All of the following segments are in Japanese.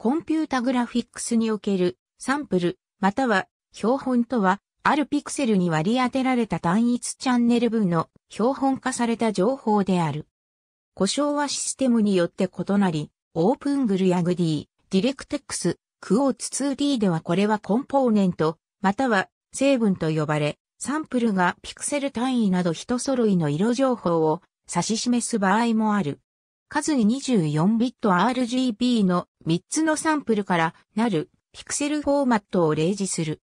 コンピュータグラフィックスにおけるサンプル、または標本とは、あるピクセルに割り当てられた単一チャンネル分の標本化された情報である。故障はシステムによって異なり、オープングルやグディ、ディレクテックス、クオーツ 2D ではこれはコンポーネント、または成分と呼ばれ、サンプルがピクセル単位など人揃いの色情報を指し示す場合もある。数に24ビット RGB の3つのサンプルからなるピクセルフォーマットを例示する。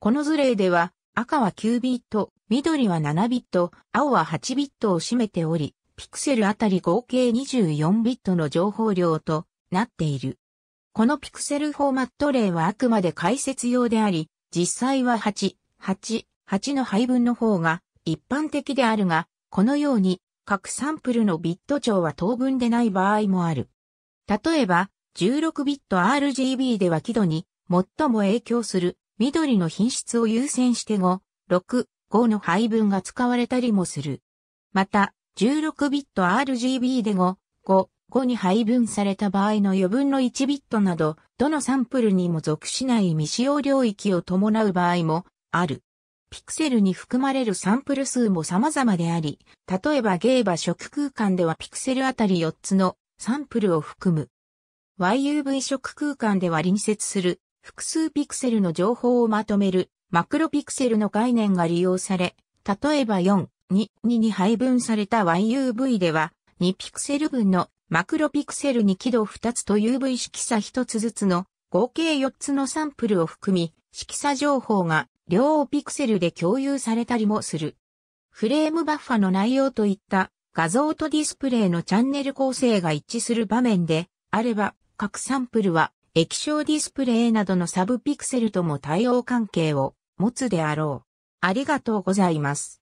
この図例では赤は9ビット、緑は7ビット、青は8ビットを占めており、ピクセルあたり合計24ビットの情報量となっている。このピクセルフォーマット例はあくまで解説用であり、実際は8、8、8の配分の方が一般的であるが、このように各サンプルのビット長は等分でない場合もある。例えば、16ビット RGB では輝度に最も影響する緑の品質を優先して5、6、5の配分が使われたりもする。また、16ビット RGB で5、5、5に配分された場合の余分の1ビットなど、どのサンプルにも属しない未使用領域を伴う場合もある。ピクセルに含まれるサンプル数も様々であり、例えばゲーバ食空間ではピクセルあたり4つのサンプルを含む。YUV 色空間では隣接する複数ピクセルの情報をまとめるマクロピクセルの概念が利用され、例えば4、2、2に配分された YUV では、2ピクセル分のマクロピクセルに輝度2つと UV 色差1つずつの合計4つのサンプルを含み、色差情報が両ピクセルで共有されたりもする。フレームバッファの内容といった画像とディスプレイのチャンネル構成が一致する場面であれば、各サンプルは液晶ディスプレイなどのサブピクセルとも対応関係を持つであろう。ありがとうございます。